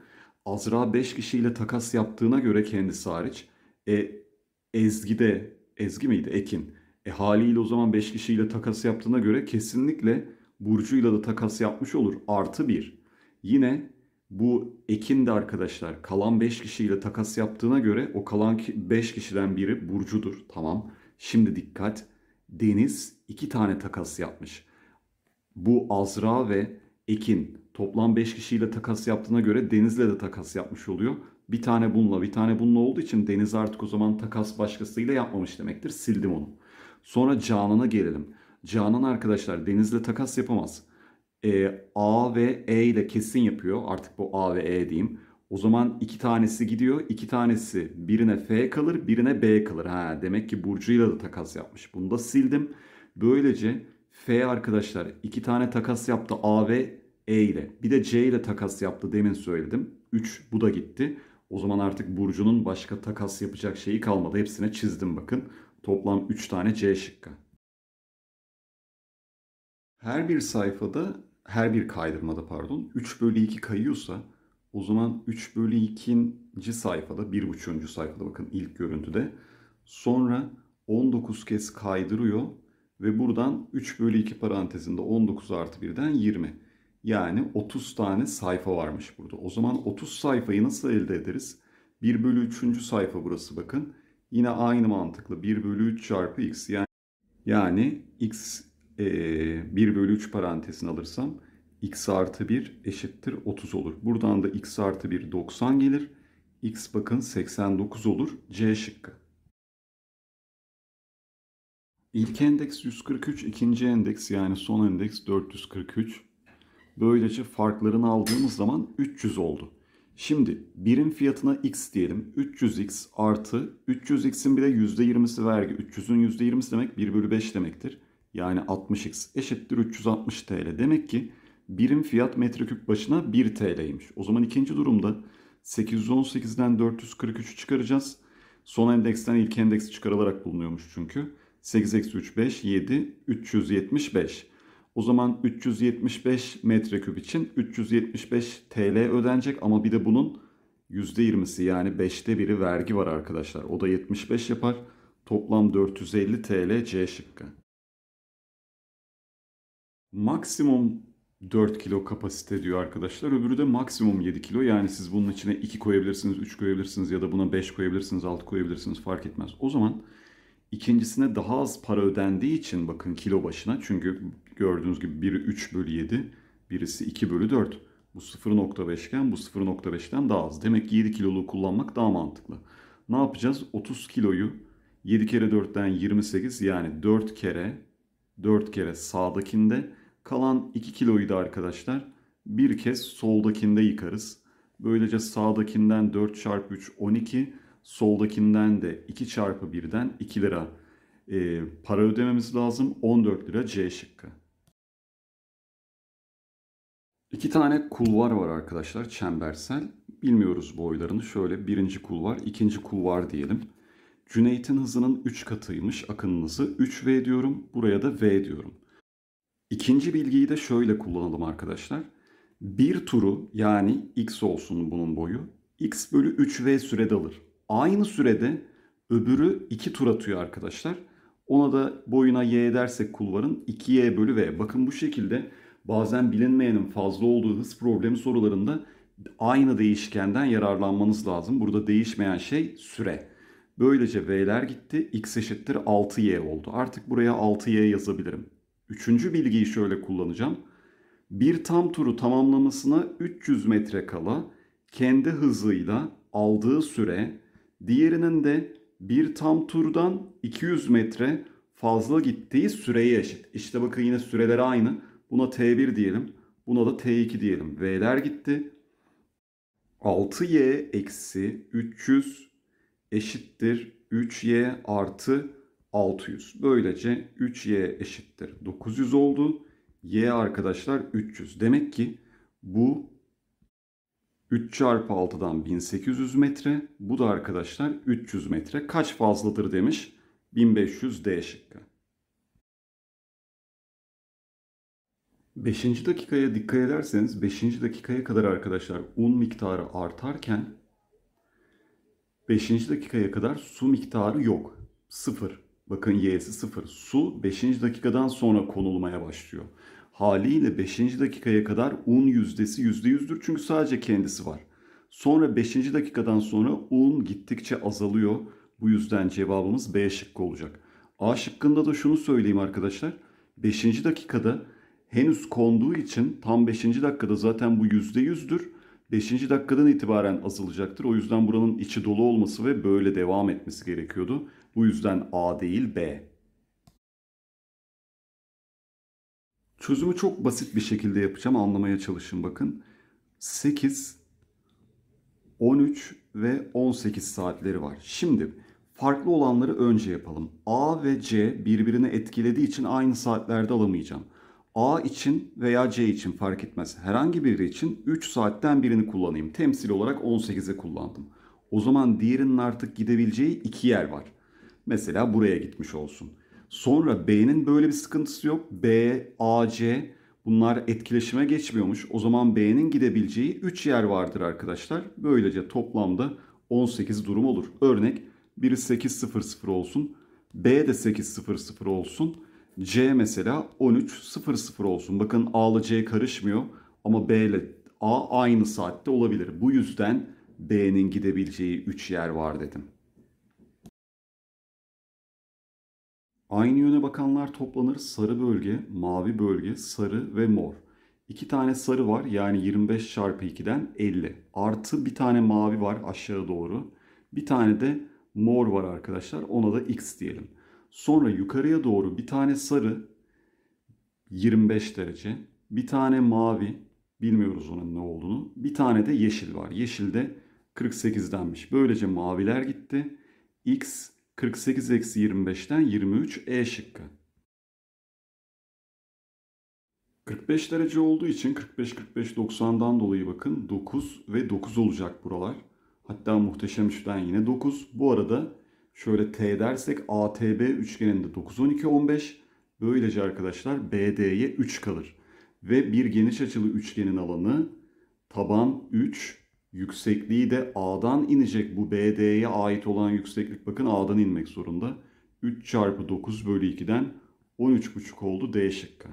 S1: Azra 5 kişiyle takas yaptığına göre kendisi hariç e, Ezgi de Ezgi miydi Ekin? E haliyle o zaman 5 kişiyle takas yaptığına göre kesinlikle Burcu'yla da takas yapmış olur. Artı 1. Yine bu Ekin de arkadaşlar kalan 5 kişiyle takas yaptığına göre o kalan 5 kişiden biri Burcu'dur. Tamam. Şimdi dikkat. Deniz 2 tane takas yapmış. Bu Azra ve Ekin toplam 5 kişiyle takas yaptığına göre Deniz'le de takas yapmış oluyor. Bir tane bununla bir tane bununla olduğu için Deniz artık o zaman takas başkasıyla yapmamış demektir. Sildim onu. Sonra Canan'a gelelim. Canan arkadaşlar Deniz'le takas yapamaz e, A ve E ile kesin yapıyor. Artık bu A ve E diyeyim. O zaman iki tanesi gidiyor. iki tanesi birine F kalır, birine B kalır. Ha, demek ki Burcu'yla da takas yapmış. Bunu da sildim. Böylece F arkadaşlar iki tane takas yaptı A ve E ile. Bir de C ile takas yaptı demin söyledim. 3 bu da gitti. O zaman artık Burcu'nun başka takas yapacak şeyi kalmadı. Hepsine çizdim bakın. Toplam 3 tane C şıkkı. Her bir sayfada her bir kaydırmada pardon 3 bölü 2 kayıyorsa o zaman 3 bölü 2. sayfada 1.5. sayfada bakın ilk görüntüde sonra 19 kez kaydırıyor ve buradan 3 bölü 2 parantezinde 19 artı 1'den 20. Yani 30 tane sayfa varmış burada. O zaman 30 sayfayı nasıl elde ederiz? 1 bölü 3. sayfa burası bakın. Yine aynı mantıklı 1 bölü 3 çarpı x yani yani x e, 1 bölü 3 parantezini alırsam x artı 1 eşittir 30 olur. Buradan da x artı 1 90 gelir. x bakın 89 olur. C şıkkı. İlk endeks 143, ikinci endeks yani son endeks 443. Böylece farklarını aldığımız zaman 300 oldu. Şimdi birim fiyatına x diyelim. 300x artı 300x'in bir de %20'si vergi. 300'ün %20'si demek 1 bölü 5 demektir. Yani 60x eşittir 360 TL. Demek ki birim fiyat metreküp başına 1 TL'ymiş. O zaman ikinci durumda 818'den 443'ü çıkaracağız. Son endeksten ilk endeks çıkarılarak bulunuyormuş çünkü. 8 eksi 3 5 7 375. O zaman 375 metreküp için 375 TL ödenecek ama bir de bunun %20'si yani 5'te biri vergi var arkadaşlar. O da 75 yapar. Toplam 450 TL C şıkkı maksimum 4 kilo kapasite diyor arkadaşlar. Öbürü de maksimum 7 kilo. Yani siz bunun içine 2 koyabilirsiniz, 3 koyabilirsiniz ya da buna 5 koyabilirsiniz, 6 koyabilirsiniz fark etmez. O zaman ikincisine daha az para ödendiği için bakın kilo başına. Çünkü gördüğünüz gibi biri 3 bölü 7, birisi 2 bölü 4. Bu 0.5 iken bu 0.5'ten daha az. Demek ki 7 kiloluğu kullanmak daha mantıklı. Ne yapacağız? 30 kiloyu 7 kere 4'ten 28 yani 4 kere 4 kere sağdakinde Kalan 2 kiloyu da arkadaşlar bir kez soldakinde yıkarız. Böylece sağdakinden 4 çarpı 3 12, soldakinden de 2 çarpı 1'den 2 lira e, para ödememiz lazım. 14 lira C şıkkı. İki tane kulvar var arkadaşlar çembersel. Bilmiyoruz boylarını. Şöyle birinci kulvar, ikinci kulvar diyelim. Cüneyt'in hızının 3 katıymış akının hızı. 3V diyorum. Buraya da V diyorum. İkinci bilgiyi de şöyle kullanalım arkadaşlar. Bir turu yani x olsun bunun boyu x bölü 3v sürede alır. Aynı sürede öbürü 2 tur atıyor arkadaşlar. Ona da boyuna y dersek kulvarın 2y bölü v. Bakın bu şekilde bazen bilinmeyenin fazla olduğu hız problemi sorularında aynı değişkenden yararlanmanız lazım. Burada değişmeyen şey süre. Böylece v'ler gitti. x eşittir 6y oldu. Artık buraya 6y yazabilirim. Üçüncü bilgiyi şöyle kullanacağım. Bir tam turu tamamlamasına 300 metre kala kendi hızıyla aldığı süre diğerinin de bir tam turdan 200 metre fazla gittiği süreye eşit. İşte bakın yine süreler aynı. Buna T1 diyelim. Buna da T2 diyelim. V'ler gitti. 6y eksi 300 eşittir 3y artı 600. Böylece 3y eşittir 900 oldu. y arkadaşlar 300. Demek ki bu 3 çarpı 6'dan 1800 metre. Bu da arkadaşlar 300 metre. Kaç fazladır demiş. 1500 D şıkkı. 5. dakikaya dikkat ederseniz 5. dakikaya kadar arkadaşlar un miktarı artarken 5. dakikaya kadar su miktarı yok. Sıfır. Bakın y'si 0. Su 5. dakikadan sonra konulmaya başlıyor. Haliyle 5. dakikaya kadar un yüzdesi %100'dür çünkü sadece kendisi var. Sonra 5. dakikadan sonra un gittikçe azalıyor. Bu yüzden cevabımız B şıkkı olacak. A şıkkında da şunu söyleyeyim arkadaşlar. 5. dakikada henüz konduğu için tam 5. dakikada zaten bu %100'dür. 5. dakikadan itibaren azalacaktır. O yüzden buranın içi dolu olması ve böyle devam etmesi gerekiyordu. Bu yüzden A değil B. Çözümü çok basit bir şekilde yapacağım. Anlamaya çalışın bakın. 8, 13 ve 18 saatleri var. Şimdi farklı olanları önce yapalım. A ve C birbirini etkilediği için aynı saatlerde alamayacağım. A için veya C için fark etmez. Herhangi biri için 3 saatten birini kullanayım. Temsil olarak 18'e kullandım. O zaman diğerinin artık gidebileceği 2 yer var. Mesela buraya gitmiş olsun. Sonra B'nin böyle bir sıkıntısı yok. B, A, C bunlar etkileşime geçmiyormuş. O zaman B'nin gidebileceği 3 yer vardır arkadaşlar. Böylece toplamda 18 durum olur. Örnek biri 8.00 olsun. B de 8.00 olsun. C mesela 13.00 olsun. Bakın A ile C karışmıyor ama B ile A aynı saatte olabilir. Bu yüzden B'nin gidebileceği 3 yer var dedim. Aynı yöne bakanlar toplanır sarı bölge, mavi bölge, sarı ve mor. İki tane sarı var yani 25 çarpı 2'den 50. Artı bir tane mavi var aşağı doğru. Bir tane de mor var arkadaşlar ona da x diyelim. Sonra yukarıya doğru bir tane sarı 25 derece. Bir tane mavi bilmiyoruz onun ne olduğunu. Bir tane de yeşil var. Yeşil de 48'denmiş. Böylece maviler gitti. X 48 eksi 25'ten 23 E şıkkı. 45 derece olduğu için 45 45 90'dan dolayı bakın 9 ve 9 olacak buralar. Hatta muhteşem üçten yine 9. Bu arada şöyle T dersek ATB üçgeninde 9 12 15. Böylece arkadaşlar BD'ye 3 kalır. Ve bir geniş açılı üçgenin alanı taban 3 Yüksekliği de A'dan inecek. Bu BD'ye ait olan yükseklik bakın A'dan inmek zorunda. 3 çarpı 9 bölü 2'den 13,5 oldu D şıkkı.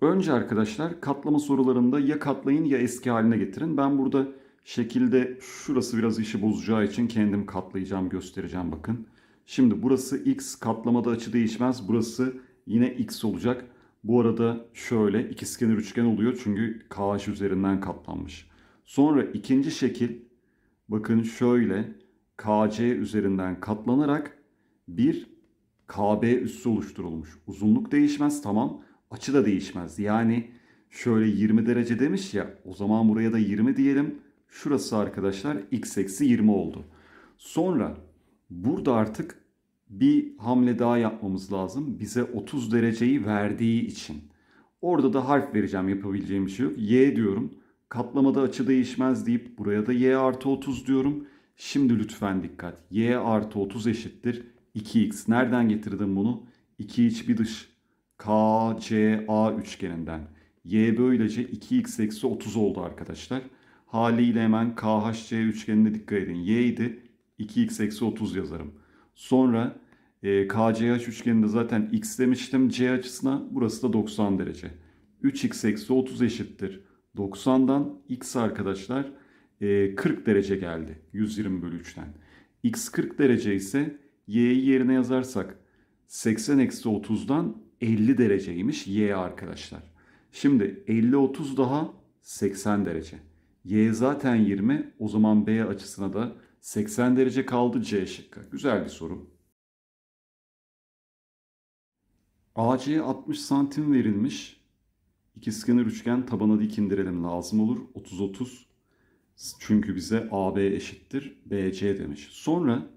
S1: Önce arkadaşlar katlama sorularında ya katlayın ya eski haline getirin. Ben burada şekilde şurası biraz işi bozacağı için kendim katlayacağım göstereceğim bakın. Şimdi burası x katlamada açı değişmez. Burası yine x olacak. Bu arada şöyle ikizkenar üçgen oluyor çünkü KH üzerinden katlanmış. Sonra ikinci şekil bakın şöyle KC üzerinden katlanarak bir KB üssü oluşturulmuş. Uzunluk değişmez tamam açı da değişmez. Yani şöyle 20 derece demiş ya o zaman buraya da 20 diyelim. Şurası arkadaşlar x eksi 20 oldu. Sonra burada artık bir hamle daha yapmamız lazım. Bize 30 dereceyi verdiği için. Orada da harf vereceğim yapabileceğim bir şey yok. Y diyorum. Katlamada açı değişmez deyip buraya da y artı 30 diyorum. Şimdi lütfen dikkat. y artı 30 eşittir. 2x. Nereden getirdim bunu? 2 iç bir dış. K, C, A üçgeninden. y böylece 2x eksi 30 oldu arkadaşlar. Haliyle hemen KHC üçgenine dikkat edin. y idi. 2x eksi 30 yazarım. Sonra e, KCH üçgeninde zaten x demiştim c açısına. Burası da 90 derece. 3x eksi 30 eşittir. 90'dan x arkadaşlar e, 40 derece geldi. 120 bölü 3'ten. x 40 derece ise y'yi yerine yazarsak 80 eksi 30'dan 50 dereceymiş y arkadaşlar. Şimdi 50-30 daha 80 derece. Y zaten 20 o zaman B açısına da 80 derece kaldı C şıkkı. Güzel bir soru. AC'ye 60 santim verilmiş. İkizkenar üçgen tabana dik indirelim lazım olur. 30-30. Çünkü bize AB eşittir BC demiş. Sonra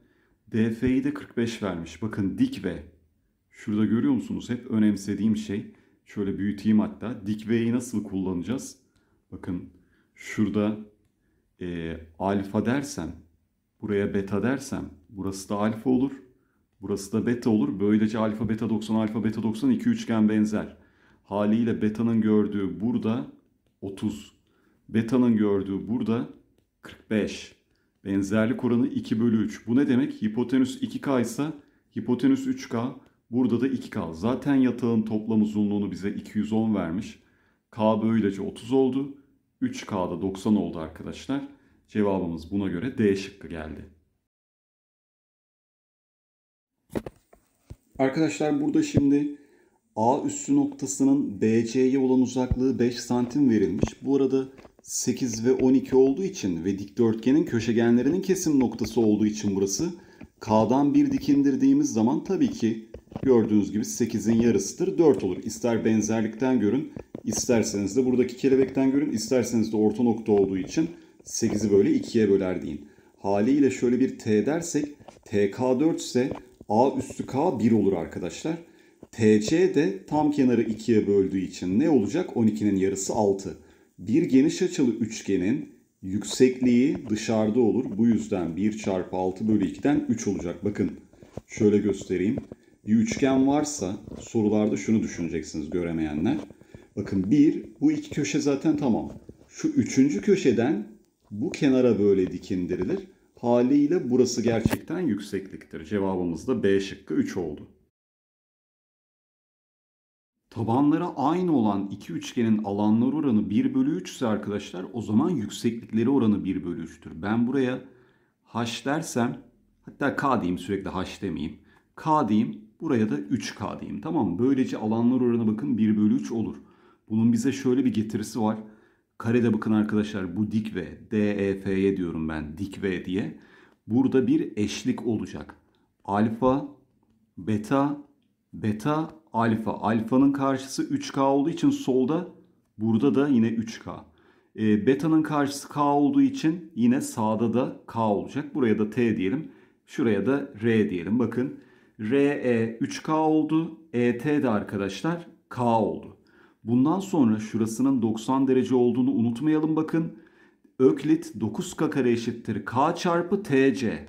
S1: DF'yi de 45 vermiş. Bakın dik ve şurada görüyor musunuz? Hep önemsediğim şey. Şöyle büyüteyim hatta. Dik V'yi nasıl kullanacağız? Bakın şurada e, alfa dersem buraya beta dersem burası da alfa olur. Burası da beta olur. Böylece alfa beta 90 alfa beta 90 iki üçgen benzer. Haliyle beta'nın gördüğü burada 30. Beta'nın gördüğü burada 45. Benzerlik oranı 2 bölü 3. Bu ne demek? Hipotenüs 2K ise hipotenüs 3K. Burada da 2K. Zaten yatağın toplam uzunluğunu bize 210 vermiş. K böylece 30 oldu. 3K da 90 oldu arkadaşlar. Cevabımız buna göre D şıkkı geldi. Arkadaşlar burada şimdi A üssü noktasının BC'ye olan uzaklığı 5 santim verilmiş. Bu arada 8 ve 12 olduğu için ve dikdörtgenin köşegenlerinin kesim noktası olduğu için burası K'dan bir dik indirdiğimiz zaman tabii ki gördüğünüz gibi 8'in yarısıdır 4 olur. İster benzerlikten görün, isterseniz de buradaki kelebekten görün, isterseniz de orta nokta olduğu için 8'i böyle 2'ye böler deyin. Haliyle şöyle bir t dersek tk4 ise a üstü k 1 olur arkadaşlar. tc de tam kenarı 2'ye böldüğü için ne olacak? 12'nin yarısı 6. Bir geniş açılı üçgenin yüksekliği dışarıda olur. Bu yüzden 1 çarpı 6 bölü 2'den 3 olacak. Bakın şöyle göstereyim. Bir üçgen varsa sorularda şunu düşüneceksiniz göremeyenler. Bakın 1 bu iki köşe zaten tamam. Şu üçüncü köşeden bu kenara böyle dikindirilir. Haliyle burası gerçekten yüksekliktir. Cevabımız da B şıkkı 3 oldu. Tabanlara aynı olan iki üçgenin alanları oranı 1 bölü 3 ise arkadaşlar o zaman yükseklikleri oranı 1 bölü 3'tür. Ben buraya h dersem hatta k diyeyim sürekli h demeyeyim. k diyeyim buraya da 3k diyeyim tamam mı? Böylece alanlar oranı bakın 1 bölü 3 olur. Bunun bize şöyle bir getirisi var. Karede bakın arkadaşlar bu dik ve DEF'ye diyorum ben dik ve diye. Burada bir eşlik olacak. Alfa, beta, beta, alfa. Alfanın karşısı 3K olduğu için solda burada da yine 3K. E, beta'nın karşısı K olduğu için yine sağda da K olacak. Buraya da T diyelim. Şuraya da R diyelim. Bakın RE 3K oldu. ET de arkadaşlar K oldu. Bundan sonra şurasının 90 derece olduğunu unutmayalım bakın. Öklit 9K kare eşittir K çarpı TC.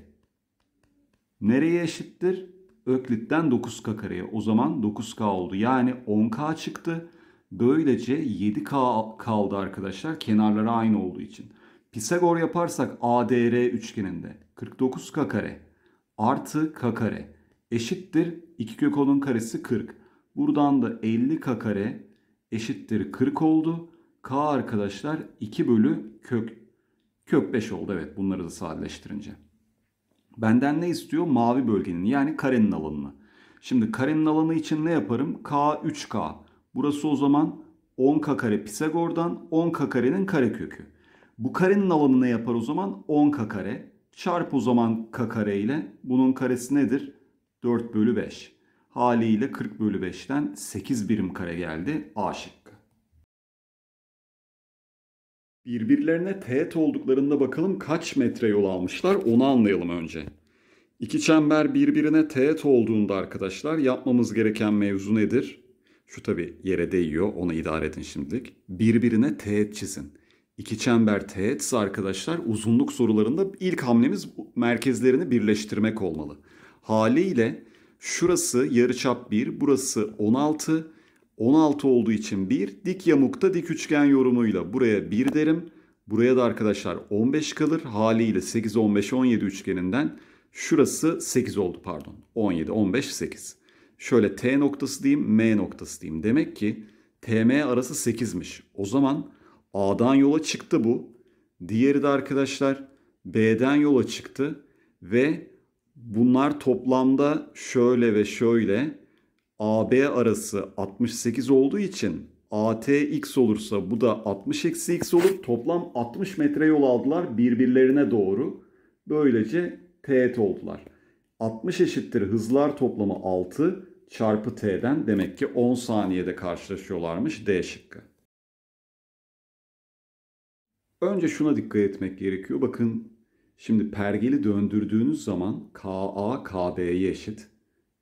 S1: Nereye eşittir? Öklit'ten 9K kareye. O zaman 9K oldu. Yani 10K çıktı. Böylece 7K kaldı arkadaşlar. Kenarları aynı olduğu için. Pisagor yaparsak ADR üçgeninde 49K kare artı K kare eşittir. 2 kök 10'un karesi 40. Buradan da 50K kare eşittir 40 oldu. K arkadaşlar 2 bölü kök kök 5 oldu. Evet bunları da sadeleştirince. Benden ne istiyor? Mavi bölgenin yani karenin alanını. Şimdi karenin alanı için ne yaparım? K 3K. Burası o zaman 10K kare Pisagor'dan 10K karenin karekökü. Bu karenin alanı ne yapar o zaman? 10K kare. Çarp o zaman K kare ile. Bunun karesi nedir? 4 bölü 5 haliyle 40 bölü 5'ten 8 birim kare geldi A şıkkı. Birbirlerine teğet olduklarında bakalım kaç metre yol almışlar onu anlayalım önce. İki çember birbirine teğet olduğunda arkadaşlar yapmamız gereken mevzu nedir? Şu tabi yere değiyor onu idare edin şimdilik. Birbirine teğet çizin. İki çember teğetse arkadaşlar uzunluk sorularında ilk hamlemiz merkezlerini birleştirmek olmalı. Haliyle Şurası yarıçap 1, burası 16. 16 olduğu için 1. Dik yamukta dik üçgen yorumuyla buraya 1 derim. Buraya da arkadaşlar 15 kalır. Haliyle 8, 15, 17 üçgeninden şurası 8 oldu pardon. 17, 15, 8. Şöyle T noktası diyeyim, M noktası diyeyim. Demek ki TM arası 8'miş. O zaman A'dan yola çıktı bu. Diğeri de arkadaşlar B'den yola çıktı ve bunlar toplamda şöyle ve şöyle AB arası 68 olduğu için ATX olursa bu da 60 eksi X olur. Toplam 60 metre yol aldılar birbirlerine doğru. Böylece teğet oldular. 60 eşittir hızlar toplamı 6 çarpı T'den demek ki 10 saniyede karşılaşıyorlarmış D şıkkı. Önce şuna dikkat etmek gerekiyor. Bakın Şimdi pergeli döndürdüğünüz zaman KA KB'ye eşit.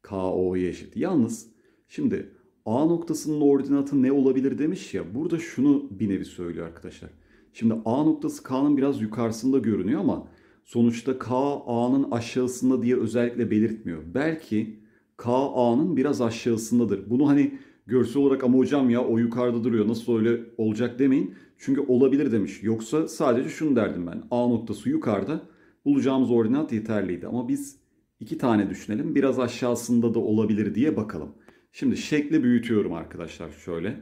S1: KO'ya eşit. Yalnız şimdi A noktasının ordinatı ne olabilir demiş ya. Burada şunu bir nevi söylüyor arkadaşlar. Şimdi A noktası K'nın biraz yukarısında görünüyor ama sonuçta K A'nın aşağısında diye özellikle belirtmiyor. Belki K A'nın biraz aşağısındadır. Bunu hani görsel olarak ama hocam ya o yukarıda duruyor nasıl öyle olacak demeyin. Çünkü olabilir demiş. Yoksa sadece şunu derdim ben. A noktası yukarıda bulacağımız ordinat yeterliydi. Ama biz iki tane düşünelim. Biraz aşağısında da olabilir diye bakalım. Şimdi şekli büyütüyorum arkadaşlar şöyle.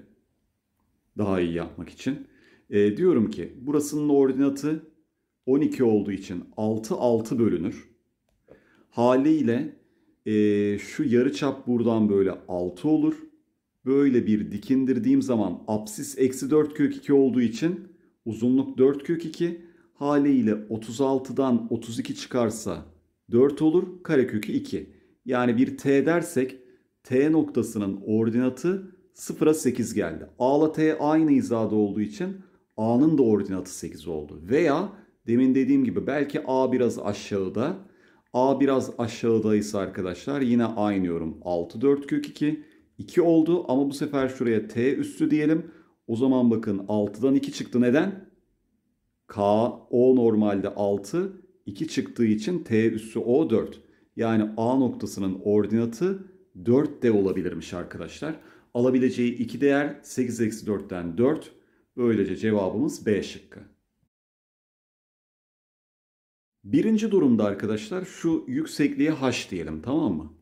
S1: Daha iyi yapmak için. E, diyorum ki burasının ordinatı 12 olduğu için 6 6 bölünür. Haliyle e, şu çap buradan böyle 6 olur böyle bir dikindirdiğim zaman apsis eksi 4 kök 2 olduğu için uzunluk 4 kök 2 haliyle 36'dan 32 çıkarsa 4 olur karekökü 2. Yani bir t dersek t noktasının ordinatı 0'a 8 geldi. a ile t aynı hizada olduğu için a'nın da ordinatı 8 oldu. Veya demin dediğim gibi belki a biraz aşağıda. a biraz aşağıdaysa arkadaşlar yine aynıyorum yorum 6 4 kök 2 2 oldu ama bu sefer şuraya t üssü diyelim. O zaman bakın 6'dan 2 çıktı. Neden? K o normalde 6, 2 çıktığı için t üssü o 4. Yani a noktasının ordinatı 4 de olabilirmiş arkadaşlar. Alabileceği iki değer 8 eksi 4'ten 4. Böylece cevabımız B şıkkı. Birinci durumda arkadaşlar şu yüksekliğe h diyelim tamam mı?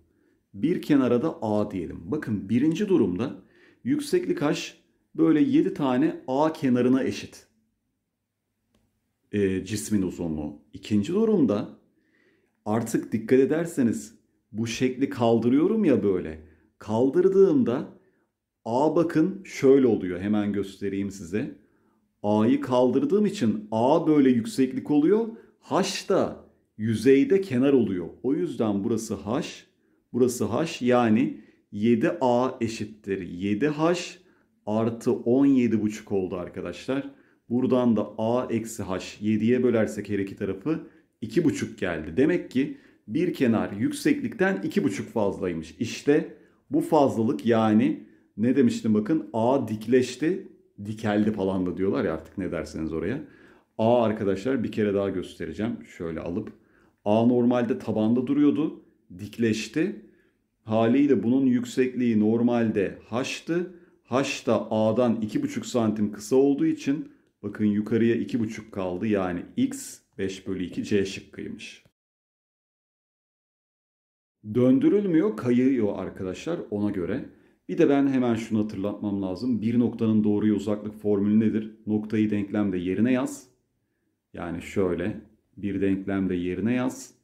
S1: Bir kenara da A diyelim. Bakın birinci durumda yükseklik H böyle 7 tane A kenarına eşit. E, cismin uzunluğu. İkinci durumda artık dikkat ederseniz bu şekli kaldırıyorum ya böyle. Kaldırdığımda A bakın şöyle oluyor. Hemen göstereyim size. A'yı kaldırdığım için A böyle yükseklik oluyor. H da yüzeyde kenar oluyor. O yüzden burası H Burası h yani 7a eşittir 7h artı 17,5 oldu arkadaşlar. Buradan da a eksi h 7'ye bölersek her iki tarafı 2,5 geldi. Demek ki bir kenar yükseklikten 2,5 fazlaymış. İşte bu fazlalık yani ne demiştim bakın a dikleşti dikeldi falan da diyorlar ya artık ne derseniz oraya. A arkadaşlar bir kere daha göstereceğim. Şöyle alıp A normalde tabanda duruyordu dikleşti. Haliyle bunun yüksekliği normalde h'tı. H da A'dan 2,5 santim kısa olduğu için bakın yukarıya 2,5 kaldı. Yani X 5 bölü 2 C şıkkıymış. Döndürülmüyor, kayıyor arkadaşlar ona göre. Bir de ben hemen şunu hatırlatmam lazım. Bir noktanın doğruya uzaklık formülü nedir? Noktayı denklemde yerine yaz. Yani şöyle bir denklemde yerine yaz.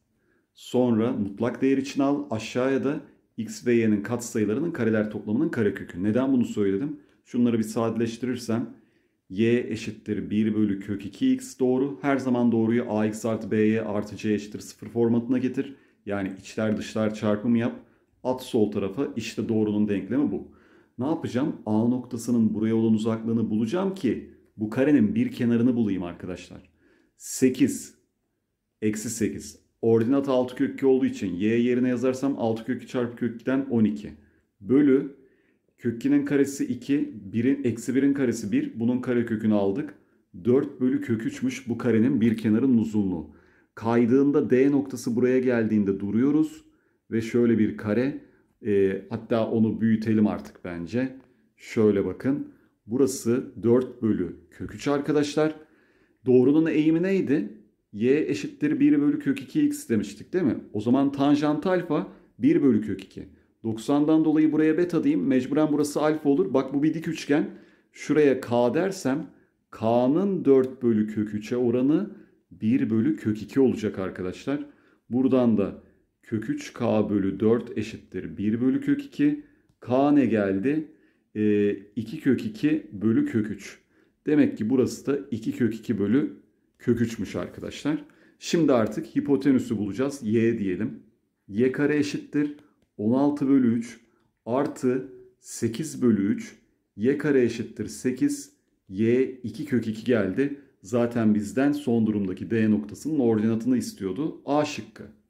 S1: Sonra mutlak değer için al. Aşağıya da x ve y'nin katsayılarının kareler toplamının karekökü. Neden bunu söyledim? Şunları bir sadeleştirirsem y eşittir 1 bölü kök 2x doğru. Her zaman doğruyu ax artı b'ye artı c eşittir 0 formatına getir. Yani içler dışlar çarpımı yap. At sol tarafa işte doğrunun denklemi bu. Ne yapacağım? A noktasının buraya olan uzaklığını bulacağım ki bu karenin bir kenarını bulayım arkadaşlar. 8 eksi 8 Ordinat 6 kök 2 olduğu için y yerine yazarsam 6 kök 2 çarpı kök 2'den 12. Bölü kök 2'nin karesi 2, 1'in, eksi 1'in karesi 1. Bunun kare kökünü aldık. 4 bölü kök 3'müş bu karenin bir kenarın uzunluğu. Kaydığında D noktası buraya geldiğinde duruyoruz. Ve şöyle bir kare. E, hatta onu büyütelim artık bence. Şöyle bakın. Burası 4 bölü kök 3 arkadaşlar. Doğrunun eğimi neydi? y eşittir 1 bölü kök 2x demiştik değil mi? O zaman tanjant alfa 1 bölü kök 2. 90'dan dolayı buraya beta diyeyim. Mecburen burası alfa olur. Bak bu bir dik üçgen. Şuraya k dersem k'nın 4 bölü kök 3'e oranı 1 bölü kök 2 olacak arkadaşlar. Buradan da kök 3k bölü 4 eşittir 1 bölü kök 2. k ne geldi? E, ee, 2 kök 2 bölü kök 3. Demek ki burası da 2 kök 2 bölü kök 3'müş arkadaşlar. Şimdi artık hipotenüsü bulacağız. Y diyelim. Y kare eşittir 16 bölü 3 artı 8 bölü 3 y kare eşittir 8 y 2 kök 2 geldi. Zaten bizden son durumdaki d noktasının ordinatını istiyordu. A şıkkı.